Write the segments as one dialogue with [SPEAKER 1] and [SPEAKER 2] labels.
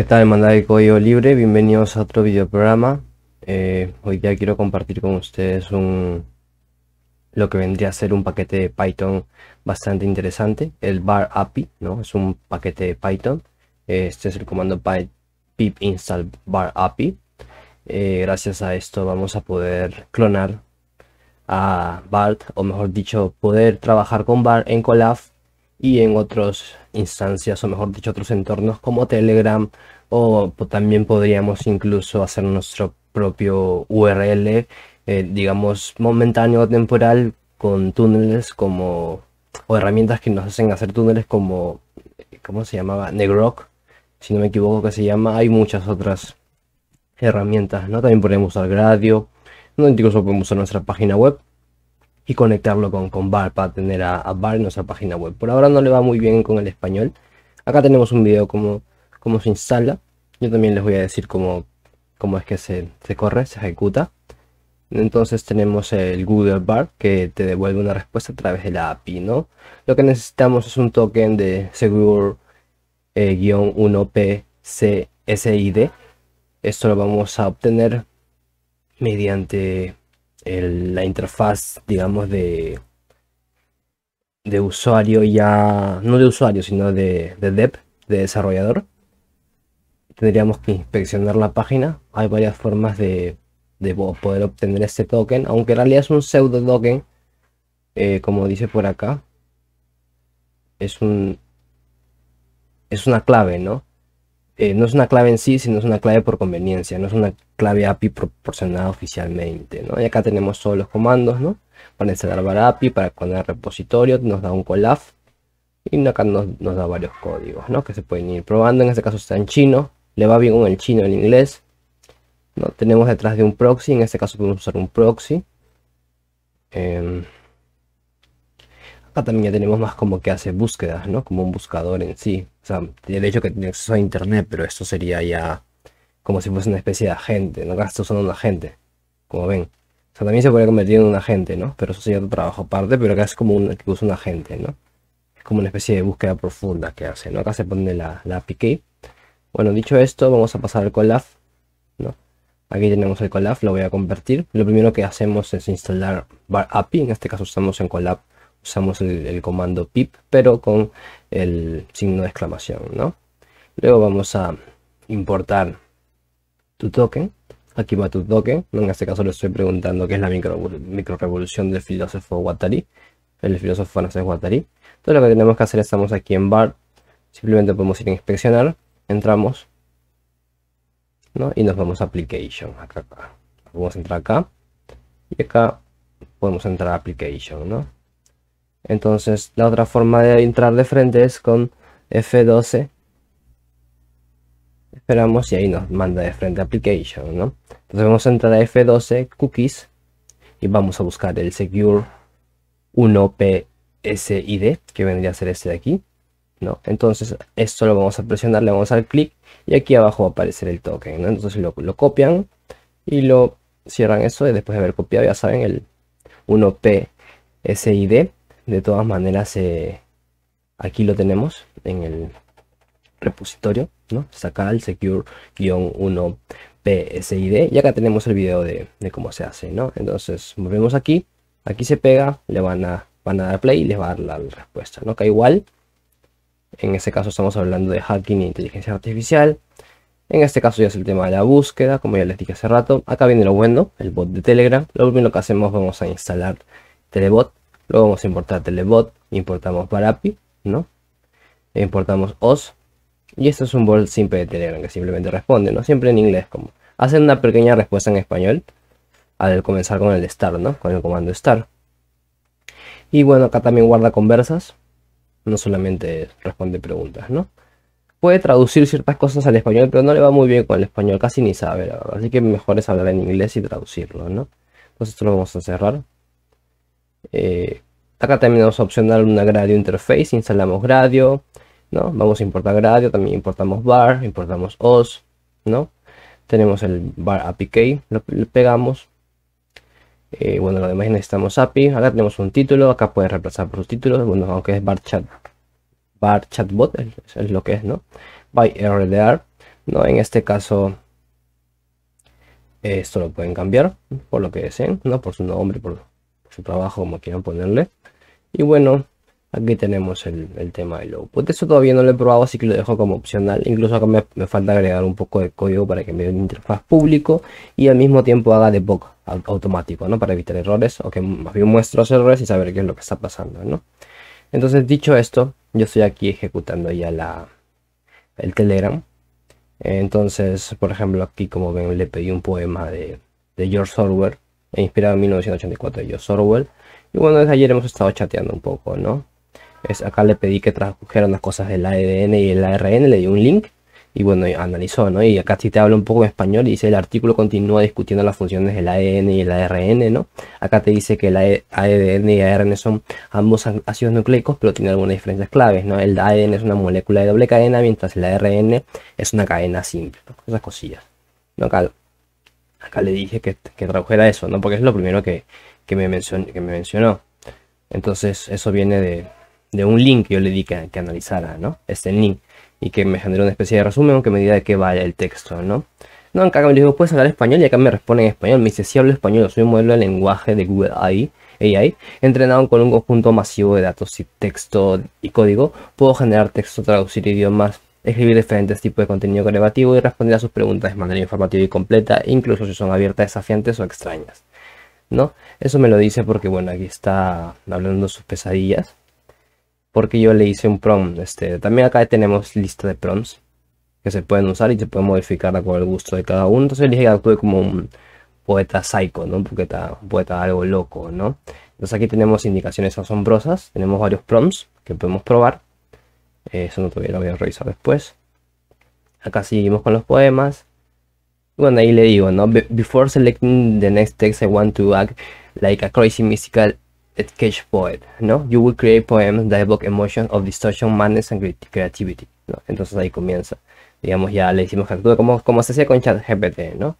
[SPEAKER 1] ¿Qué tal, hermandad de Código Libre? Bienvenidos a otro videoprograma. Eh, hoy ya quiero compartir con ustedes un, lo que vendría a ser un paquete de Python bastante interesante, el bar API, ¿no? Es un paquete de Python. Eh, este es el comando pip install bar API. Eh, gracias a esto vamos a poder clonar a BART, o mejor dicho, poder trabajar con BART en Colab y en otras instancias, o mejor dicho, otros entornos como Telegram, o también podríamos incluso hacer nuestro propio URL, eh, digamos, momentáneo o temporal, con túneles como, o herramientas que nos hacen hacer túneles como, ¿cómo se llamaba? Negroc, si no me equivoco que se llama, hay muchas otras herramientas, ¿no? También podemos usar Gradio, no incluso podemos usar nuestra página web, y conectarlo con, con Bar para tener a, Bar en nuestra página web. Por ahora no le va muy bien con el español. Acá tenemos un video como cómo se instala. Yo también les voy a decir cómo, cómo es que se, corre, se ejecuta. Entonces tenemos el Google Bar que te devuelve una respuesta a través de la API, ¿no? Lo que necesitamos es un token de segur 1 eh, p pcsid Esto lo vamos a obtener mediante la interfaz, digamos, de, de usuario ya, no de usuario, sino de, de dev, de desarrollador. Tendríamos que inspeccionar la página. Hay varias formas de, poder obtener este token, aunque en realidad es un pseudo token, eh, como dice por acá. Es un es una clave, ¿no? Eh, no es una clave en sí, sino es una clave por conveniencia, no es una clave API proporcionada oficialmente, Y acá tenemos todos los comandos, Para instalar API, para poner repositorio, nos da un colaf y acá nos, da varios códigos, Que se pueden ir probando, en este caso está en chino, le va bien con el chino, en inglés, ¿no? Tenemos detrás de un proxy, en este caso podemos usar un proxy. Em, Acá ah, también ya tenemos más como que hace búsquedas, ¿no? Como un buscador en sí. O sea, el hecho que tiene acceso a internet, pero esto sería ya como si fuese una especie de agente, ¿no? Acá está son un agente, como ven. O también se puede convertir en un agente, ¿no? Pero eso sería otro trabajo aparte, pero acá es como un, que usa un agente, ¿no? Es como una especie de búsqueda profunda que hace, ¿no? Acá se pone la, API key. Bueno, dicho esto, vamos a pasar al Collab ¿no? Aquí tenemos el Collab, lo voy a convertir. Lo primero que hacemos es instalar bar API, en este caso estamos en Collab usamos el, comando pip, pero con el signo de exclamación, ¿no? Luego vamos a importar tu token. Aquí va tu token. En este caso le estoy preguntando qué es la micro, revolución del filósofo Guattari, el filósofo no es Guattari. Todo lo que tenemos que hacer, estamos aquí en bar. Simplemente podemos ir a inspeccionar. Entramos. Y nos vamos a application. Acá, acá. a entrar acá. Y acá podemos entrar a application, ¿no? Entonces la otra forma de entrar de frente es con F12. Esperamos y ahí nos manda de frente application, Entonces vamos a entrar a F12 cookies y vamos a buscar el secure 1PSID que vendría a ser este de aquí. ¿no? Entonces esto lo vamos a presionar, le vamos a dar clic y aquí abajo va a aparecer el token, Entonces lo, copian y lo cierran eso y después de haber copiado ya saben el 1PSID de todas maneras, eh, aquí lo tenemos en el repositorio, ¿no? el secure-1 PSID. Y acá tenemos el video de, cómo se hace, ¿no? Entonces, volvemos aquí. Aquí se pega, le van a, dar play y les va a dar la respuesta, ¿no? Que igual, en este caso estamos hablando de hacking e inteligencia artificial. En este caso ya es el tema de la búsqueda, como ya les dije hace rato. Acá viene lo bueno, el bot de Telegram. Lo primero que hacemos, vamos a instalar Telebot. Luego vamos a importar telebot, importamos Barapi, ¿no? importamos OS. Y esto es un bol simple de Telegram que simplemente responde, ¿no? Siempre en inglés, como. Hacen una pequeña respuesta en español al comenzar con el start, ¿no? Con el comando start Y bueno, acá también guarda conversas. No solamente responde preguntas, ¿no? Puede traducir ciertas cosas al español, pero no le va muy bien con el español, casi ni sabe, Así que mejor es hablar en inglés y traducirlo, ¿no? Entonces esto lo vamos a cerrar. Eh, acá tenemos opcional una Gradio Interface, instalamos Gradio, ¿no? Vamos a importar Gradio, también importamos bar, importamos os, ¿no? Tenemos el bar API lo, lo pegamos. Eh, bueno, lo demás necesitamos API. Acá tenemos un título, acá puedes reemplazar por su título, bueno, aunque es bar chat, bar chatbot, es, es lo que es, ¿no? By RDR, ¿no? En este caso eh, esto lo pueden cambiar por lo que deseen, ¿no? por su nombre, por su trabajo, como quieran ponerle. Y bueno, aquí tenemos el, tema pues de lo Pues eso todavía no lo he probado, así que lo dejo como opcional. Incluso acá me, falta agregar un poco de código para que me dé un interfaz público y al mismo tiempo haga debug automático, ¿no? Para evitar errores o que más bien muestre los errores y saber qué es lo que está pasando, ¿no? Entonces, dicho esto, yo estoy aquí ejecutando ya la, el Telegram. Entonces, por ejemplo, aquí como ven le pedí un poema de, de George Orwell e inspirado en 1984 de George Orwell. Y bueno, desde ayer hemos estado chateando un poco, ¿no? Es, acá le pedí que tradujera las cosas del ADN y el ARN, le di un link y bueno, analizó, ¿no? Y acá si te habla un poco en español y dice el artículo continúa discutiendo las funciones del ADN y el ARN, ¿no? Acá te dice que el ADN e, y el ARN son ambos ácidos nucleicos, pero tienen algunas diferencias claves, ¿no? El ADN es una molécula de doble cadena, mientras el ARN es una cadena simple, esas cosillas. ¿no? Acá acá le dije que, que tradujera eso, ¿no? Porque es lo primero que, me, mencionó, Entonces eso viene de, un link que yo le di que, analizara, ¿no? Este link. Y que me generó una especie de resumen aunque me diga de qué vaya el texto, ¿no? No, acá me digo, ¿puedes hablar español? Y acá me responde en español. Me dice, si hablo español, soy un modelo de lenguaje de Google AI, AI entrenado con un conjunto masivo de datos y texto y código. Puedo generar texto, traducir idiomas, escribir diferentes tipos de contenido creativo y responder a sus preguntas de manera informativa y completa, incluso si son abiertas, desafiantes o extrañas. ¿No? Eso me lo dice porque, bueno, aquí está hablando de sus pesadillas. Porque yo le hice un prompt. Este, también acá tenemos lista de prompts que se pueden usar y se pueden modificar con el gusto de cada uno. Entonces dije que actúe como un poeta psycho, ¿no? Un poeta, un poeta algo loco, ¿no? Entonces aquí tenemos indicaciones asombrosas. Tenemos varios prompts que podemos probar eh, eso no tuviera lo voy a revisar después. Acá seguimos con los poemas. Bueno, ahí le digo, ¿no? Before selecting the next text, I want to act like a crazy mystical sketch poet, ¿no? You will create poems that evoke emotions of distortion, madness and creativity, ¿no? Entonces ahí comienza. Digamos, ya le hicimos captura como, como se hacía con ChatGPT, ¿no?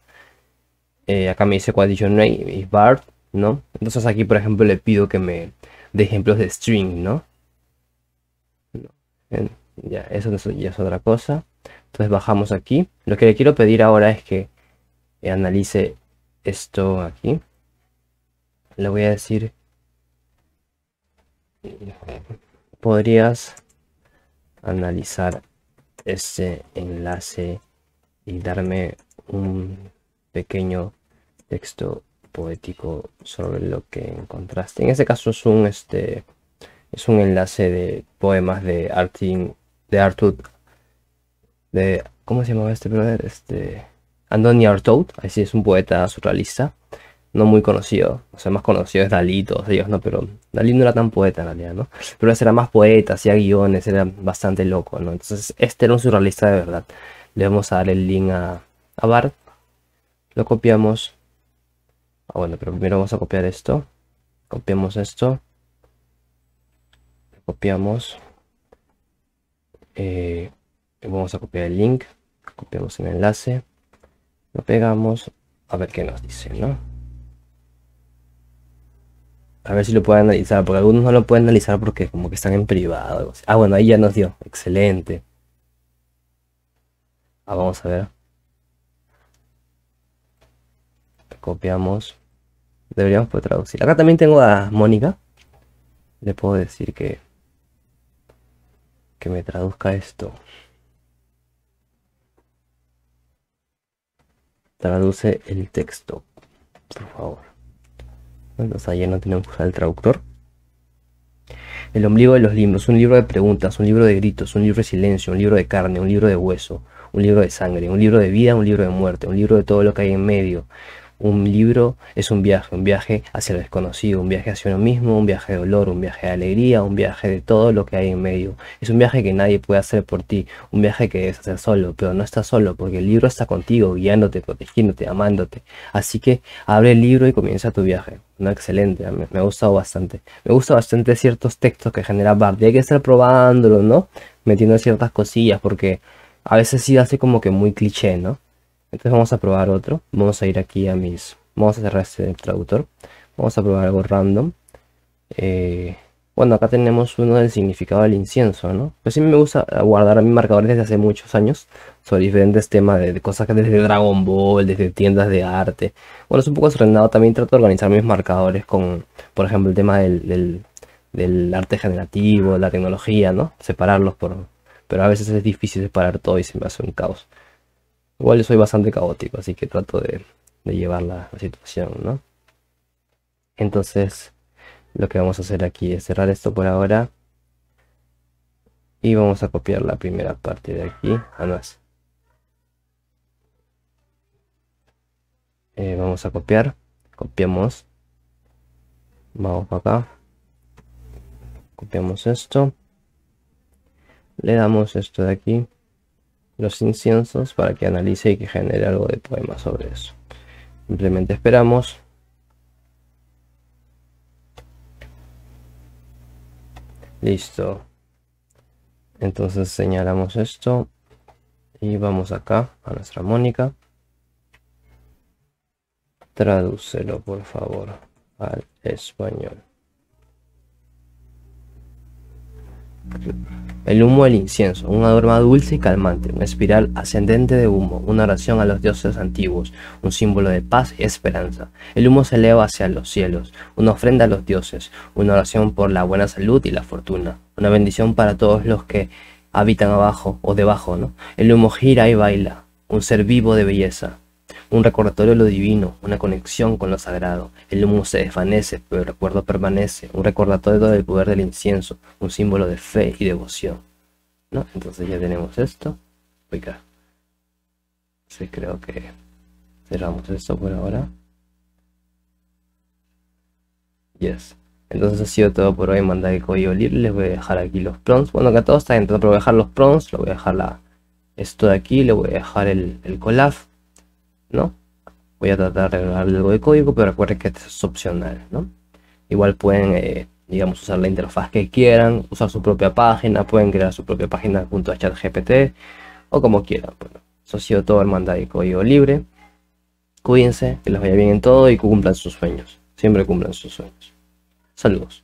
[SPEAKER 1] Eh, acá me dice cuál name, is Bart, ¿no? Entonces aquí, por ejemplo, le pido que me de ejemplos de string, ¿no? ya, eso ya es otra cosa. Entonces bajamos aquí. Lo que le quiero pedir ahora es que eh, analice esto aquí. Le voy a decir, podrías analizar ese enlace y darme un pequeño texto poético sobre lo que encontraste. En este caso es un este es un enlace de poemas de Artin, de Artut. de, ¿cómo se llamaba este brother? Este, Andoni Artaud, así es un poeta surrealista, no muy conocido, o sea, más conocido es Dalí, todos ellos, ¿no? Pero Dalí no era tan poeta en realidad, ¿no? Pero ese era más poeta, hacía guiones, era bastante loco, ¿no? Entonces, este era un surrealista de verdad. Le vamos a dar el link a, a Bart, lo copiamos. Ah, bueno, pero primero vamos a copiar esto. Copiamos esto copiamos eh, vamos a copiar el link copiamos el enlace lo pegamos a ver qué nos dice no a ver si lo pueden analizar porque algunos no lo pueden analizar porque como que están en privado ah bueno ahí ya nos dio excelente ah, vamos a ver copiamos deberíamos poder traducir acá también tengo a Mónica le puedo decir que que me traduzca esto. Traduce el texto, por favor. Bueno, o ya no tenemos que usar el traductor. El ombligo de los libros, un libro de preguntas, un libro de gritos, un libro de silencio, un libro de carne, un libro de hueso, un libro de sangre, un libro de vida, un libro de muerte, un libro de todo lo que hay en medio, un libro es un viaje, un viaje hacia lo desconocido, un viaje hacia uno mismo, un viaje de dolor, un viaje de alegría, un viaje de todo lo que hay en medio. Es un viaje que nadie puede hacer por ti, un viaje que debes hacer solo, pero no estás solo porque el libro está contigo, guiándote, protegiéndote, amándote. Así que abre el libro y comienza tu viaje. No, excelente, me, ha gustado bastante. Me gusta bastante ciertos textos que genera Y Hay que estar probándolo, ¿no? Metiendo ciertas cosillas porque a veces sí hace como que muy cliché, ¿no? Entonces vamos a probar otro. Vamos a ir aquí a mis... Vamos a cerrar este traductor. Vamos a probar algo random. Eh, bueno, acá tenemos uno del significado del incienso, ¿no? Pues sí me gusta guardar a mis marcadores desde hace muchos años sobre diferentes temas, de, cosas que desde Dragon Ball, desde tiendas de arte. Bueno, es un poco desordenado. También trato de organizar mis marcadores con, por ejemplo, el tema del, del arte generativo, la tecnología, ¿no? Separarlos por... Pero a veces es difícil separar todo y se me hace un caos. Igual yo soy bastante caótico, así que trato de, llevar la, situación, ¿no? Entonces, lo que vamos a hacer aquí es cerrar esto por ahora. Y vamos a copiar la primera parte de aquí a más. Eh, vamos a copiar. Copiamos. Vamos para acá. Copiamos esto. Le damos esto de aquí los inciensos para que analice y que genere algo de poema sobre eso. Simplemente esperamos. Listo. Entonces señalamos esto y vamos acá a nuestra Mónica. Tradúcelo por favor al español. El humo del incienso, un aroma dulce y calmante, una espiral ascendente de humo, una oración a los dioses antiguos, un símbolo de paz y esperanza. El humo se eleva hacia los cielos, una ofrenda a los dioses, una oración por la buena salud y la fortuna, una bendición para todos los que habitan abajo o debajo, ¿no? El humo gira y baila, un ser vivo de belleza, un recordatorio de lo divino, una conexión con lo sagrado. El humo se desvanece, pero el recuerdo permanece, un recordatorio del poder del incienso, un símbolo de fe y devoción. ¿No? Entonces ya tenemos esto. Oiga. Sí, creo que cerramos esto por ahora. Yes. Entonces ha sido todo por hoy. Mandar el código libre Les voy a dejar aquí los prompts. Bueno, acá todo está dentro, pero voy a dejar los prompts. lo voy a dejar la, esto de aquí. Le voy a dejar el, el collab ¿no? Voy a tratar de agregarle algo de código, pero recuerden que esto es opcional, Igual pueden, eh, digamos, usar la interfaz que quieran, usar su propia página, pueden crear su propia página junto a ChatGPT o como quieran. eso ha sido todo, hermandad y código libre. Cuídense, que les vaya bien en todo y cumplan sus sueños. Siempre cumplan sus sueños. Saludos.